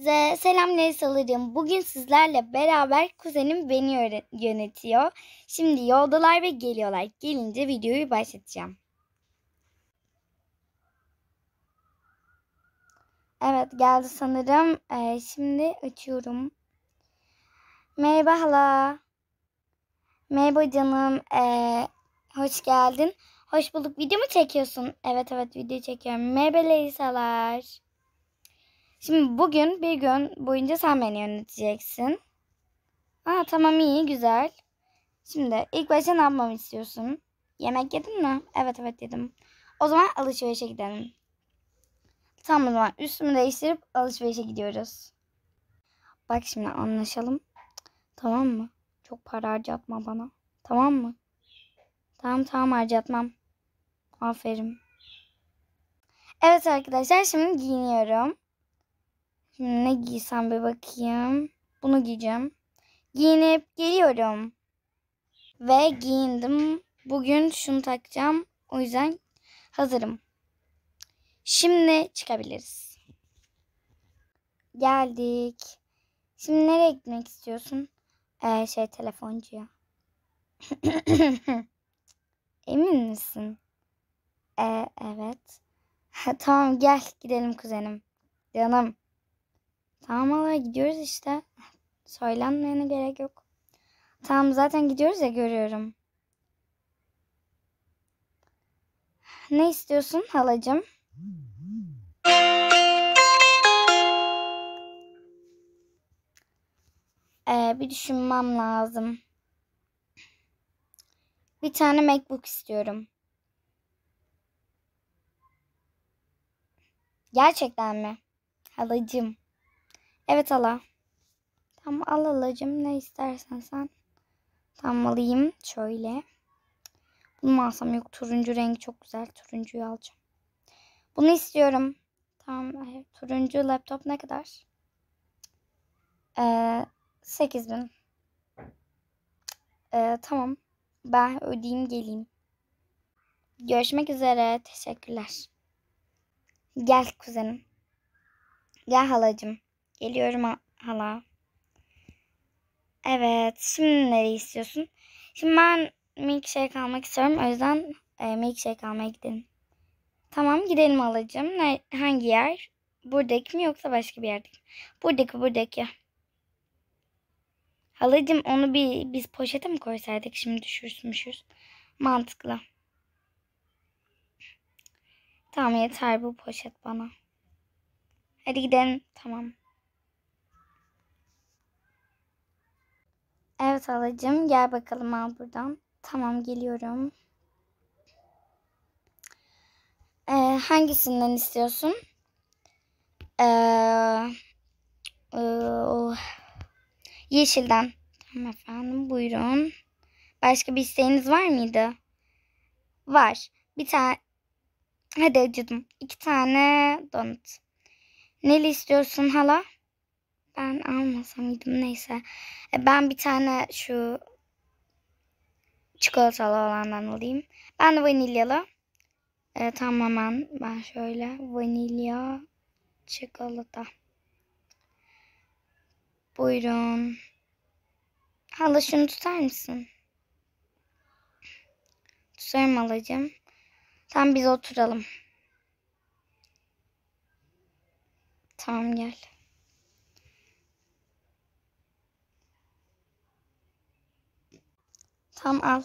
Size selam Neyse Bugün sizlerle beraber kuzenim beni yönetiyor. Şimdi yoldalar ve geliyorlar. Gelince videoyu başlatacağım. Evet geldi sanırım. Ee, şimdi açıyorum. Merhaba hala. Merhaba canım. Ee, hoş geldin. Hoş bulduk. Video mu çekiyorsun? Evet evet video çekiyorum. Merhaba Leysalar. Şimdi bugün bir gün boyunca sen beni yöneteceksin. Aa tamam iyi güzel. Şimdi ilk başta ne yapmamı istiyorsun? Yemek yedin mi? Evet evet yedim. O zaman alışverişe gidelim. Tamam o zaman üstümü değiştirip alışverişe gidiyoruz. Bak şimdi anlaşalım. Tamam mı? Çok para harcatma bana. Tamam mı? Tamam tamam harcatmam. Aferin. Evet arkadaşlar şimdi giyiniyorum. Şimdi ne giysem bir bakayım. Bunu giyeceğim. Giyinip geliyorum. Ve giyindim. Bugün şunu takacağım. O yüzden hazırım. Şimdi çıkabiliriz. Geldik. Şimdi nereye gitmek istiyorsun? Ee, şey telefoncuya. Emin misin? Ee, evet. tamam gel gidelim kuzenim. Canım. Tamam hala gidiyoruz işte. Söylenmeyene gerek yok. Tamam zaten gidiyoruz ya görüyorum. Ne istiyorsun halacığım? Ee, bir düşünmem lazım. Bir tane MacBook istiyorum. Gerçekten mi? Halacığım. Evet ala. tam al alacım ne istersen sen. tam alayım şöyle. Bunu alsam yok turuncu rengi çok güzel. Turuncuyu alacağım. Bunu istiyorum. tam turuncu laptop ne kadar? Ee, 8000. Ee, tamam. Ben ödeyeyim geleyim. Görüşmek üzere. Teşekkürler. Gel kuzenim. Gel halacım. Geliyorum hala. Evet. Şimdi nereyi istiyorsun? Şimdi ben milkshake almak istiyorum. O yüzden e, milkshake almaya gidelim. Tamam gidelim alacağım. Ne, hangi yer? Buradaki mi yoksa başka bir yerde? mi? Buradaki buradaki. Halacım onu bir biz poşete mi koysaydık? Şimdi düşürsmüşüz. Mantıklı. Tamam yeter bu poşet bana. Hadi gidelim. Tamam. Evet halacığım gel bakalım al buradan. Tamam geliyorum. Ee, hangisinden istiyorsun? Ee, e, oh. Yeşilden. Tamam efendim buyurun. Başka bir isteğiniz var mıydı? Var. Bir tane. Hadi acıdım. İki tane donut. Neli istiyorsun hala? ben almasam mıydım neyse. E, ben bir tane şu çikolatalı olandan alayım. Ben de vanilyalı. E, tamamen ben şöyle vanilya çikolata. Buyurun. Hala şunu tutar mısın? Tutarım halacığım. Tam biz oturalım. Tamam gel. Tam al.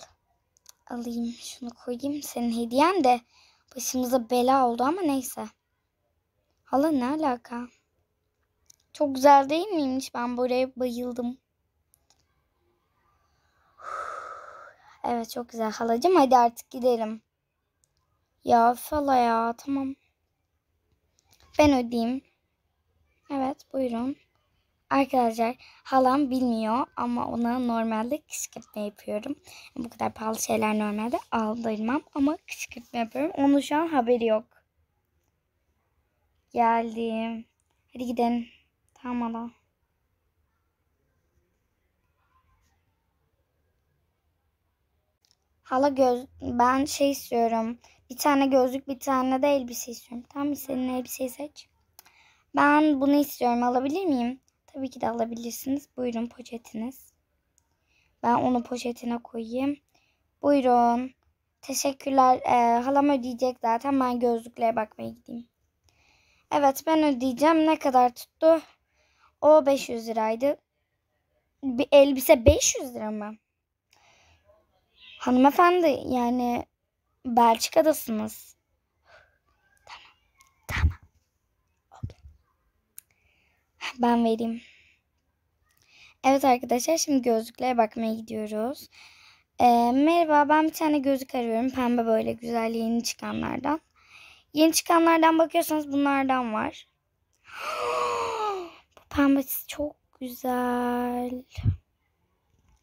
Alayım şunu koyayım. Senin hediyen de başımıza bela oldu ama neyse. Hala ne alaka? Çok güzel değil miymiş? Ben buraya bayıldım. Evet çok güzel halacım. Hadi artık gidelim. Ya fala ya tamam. Ben ödeyeyim. Evet buyurun. Arkadaşlar halam bilmiyor ama ona normalde kışkırtma yapıyorum. Bu kadar pahalı şeyler normalde aldırmam ama kışkırtma yapıyorum. Onun şu an haberi yok. Geldim. Hadi gidelim. Tamam hala. Hala göz ben şey istiyorum. Bir tane gözlük, bir tane de elbise istiyorum. Tamam mı? Senin elbiseyi seç. Ben bunu istiyorum. Alabilir miyim? Tabii ki de alabilirsiniz. Buyurun poşetiniz. Ben onu poşetine koyayım. Buyurun. Teşekkürler. Ee, halam ödeyecek zaten. Ben gözlüklere bakmaya gideyim. Evet ben ödeyeceğim. Ne kadar tuttu? O 500 liraydı. Bir elbise 500 lira mı? Hanımefendi yani Belçika'dasınız. Ben vereyim. Evet arkadaşlar şimdi gözlüklere bakmaya gidiyoruz. Ee, merhaba ben bir tane gözlük arıyorum. Pembe böyle güzel yeni çıkanlardan. Yeni çıkanlardan bakıyorsanız bunlardan var. Bu pembe çok güzel.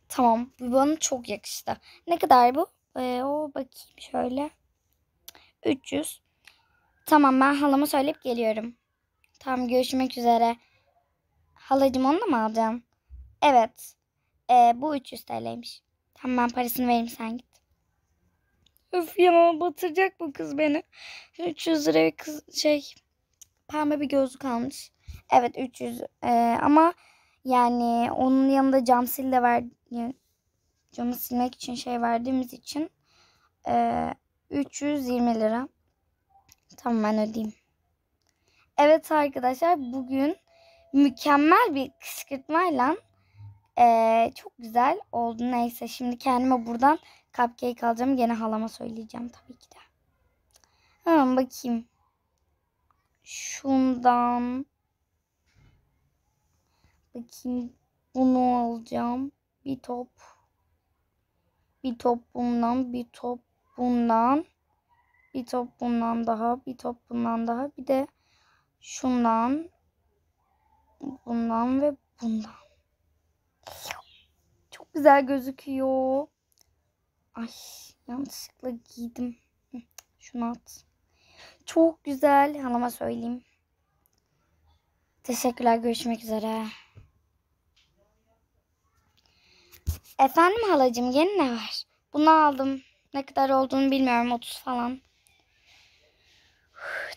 Tamam bu bana çok yakıştı. Ne kadar bu? Ee, o bakayım şöyle. 300. Tamam ben halama söyleyip geliyorum. Tamam görüşmek üzere. Halacım onu da mı alacaksın? Evet. Ee, bu 300 TL'ymiş. Tamam ben parasını vereyim sen git. Öf ya batıracak bu kız beni. 300 lira bir kız şey pembe bir gözlük almış. Evet 300 ee, ama yani onun yanında cam sil de ver camı silmek için şey verdiğimiz için e, 320 lira. Tamam ben ödeyeyim. Evet arkadaşlar bugün mükemmel bir kışkırtmayla e, çok güzel oldu. Neyse şimdi kendime buradan cupcake alacağım. Gene halama söyleyeceğim tabii ki de. Hemen bakayım. Şundan bakayım bunu alacağım. Bir top bir top bundan, bir top bundan, bir top bundan daha, bir top bundan daha, bir de şundan bundan ve bundan. Çok güzel gözüküyor. Ay yanlışlıkla giydim. Şunu at. Çok güzel. Hanıma söyleyeyim. Teşekkürler. Görüşmek üzere. Efendim halacığım yeni ne var? Bunu aldım. Ne kadar olduğunu bilmiyorum. 30 falan.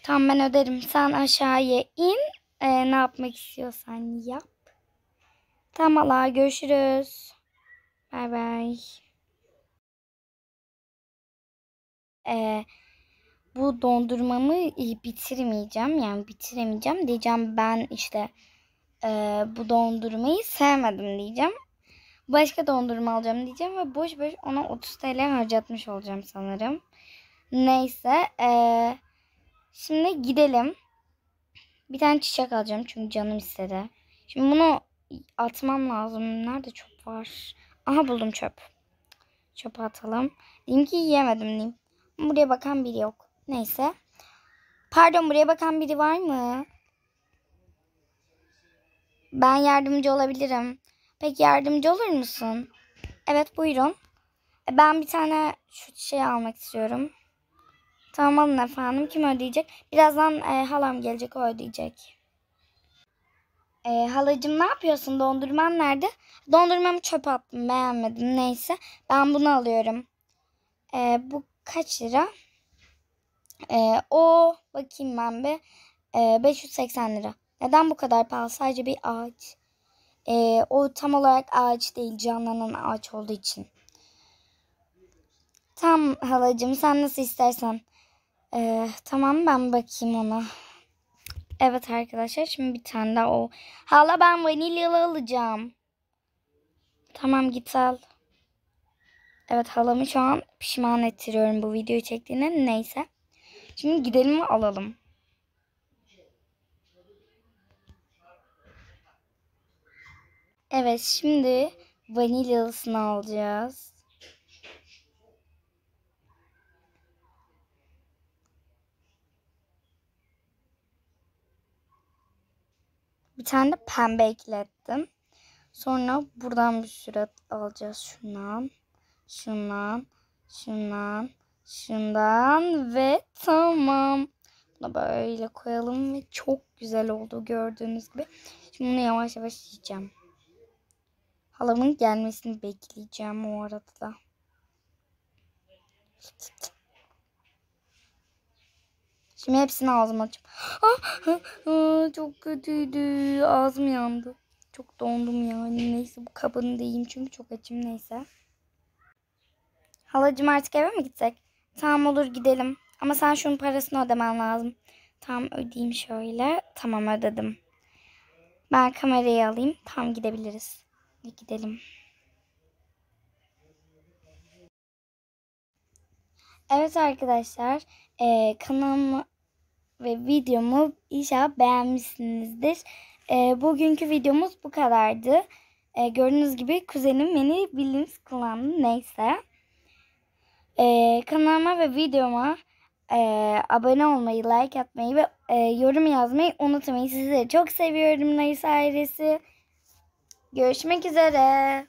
Tam ben öderim. Sen aşağıya in. Ee, ne yapmak istiyorsan yap. Tamam Allah görüşürüz. Bay bay. Ee, bu dondurmamı bitirmeyeceğim. Yani bitiremeyeceğim. Diyeceğim ben işte e, bu dondurmayı sevmedim diyeceğim. Başka dondurma alacağım diyeceğim ve boş boş ona 30 TL harcatmış olacağım sanırım. Neyse. E, şimdi gidelim. Bir tane çiçek alacağım çünkü canım istedi. Şimdi bunu atmam lazım. Nerede çöp var? Aha buldum çöp. Çöpe atalım. Diyeyim ki yiyemedim diyeyim. Buraya bakan biri yok. Neyse. Pardon buraya bakan biri var mı? Ben yardımcı olabilirim. Peki yardımcı olur musun? Evet buyurun. E, ben bir tane şu çiçeği almak istiyorum. Tamam efendim kim ödeyecek? Birazdan e, halam gelecek o ödeyecek. E, halacım ne yapıyorsun? Dondurman nerede? Dondurmamı çöpe attım beğenmedim neyse. Ben bunu alıyorum. E, bu kaç lira? E, o bakayım ben bir. E, 580 lira. Neden bu kadar pahalı? Sadece bir ağaç. E, o tam olarak ağaç değil canlanan ağaç olduğu için. Tam halacım sen nasıl istersen. Ee, tamam ben bakayım ona. Evet arkadaşlar şimdi bir tane daha o. Hala ben vanilyalı alacağım. Tamam git al. Evet halamı şu an pişman ettiriyorum bu videoyu çektiğine. Neyse. Şimdi gidelim ve alalım. Evet şimdi vanilyalısını alacağız. Bir tane de pembe eklettim. Sonra buradan bir süre alacağız şundan, şundan, şundan, şundan ve tamam. Bunu böyle koyalım ve çok güzel oldu gördüğünüz gibi. Şimdi bunu yavaş yavaş yiyeceğim. Halamın gelmesini bekleyeceğim o arada da. Şimdi hepsini ağzıma açayım. Ah, çok kötüydü. Ağzım yandı. Çok dondum yani. Neyse bu kabını deyim çünkü çok açım neyse. Halacım artık eve mi gitsek? Tamam olur gidelim. Ama sen şunun parasını ödemen lazım. Tamam ödeyeyim şöyle. Tamam ödedim. Ben kamerayı alayım. Tam gidebiliriz. Gidelim. Evet arkadaşlar. E, kanalıma ve videomu inşallah beğenmişsinizdir. E, bugünkü videomuz bu kadardı. E, gördüğünüz gibi kuzenim beni bilinç kullandı neyse. E, kanalıma ve videoma e, abone olmayı, like atmayı ve e, yorum yazmayı unutmayın. Sizi çok seviyorum neyse ailesi. Görüşmek üzere.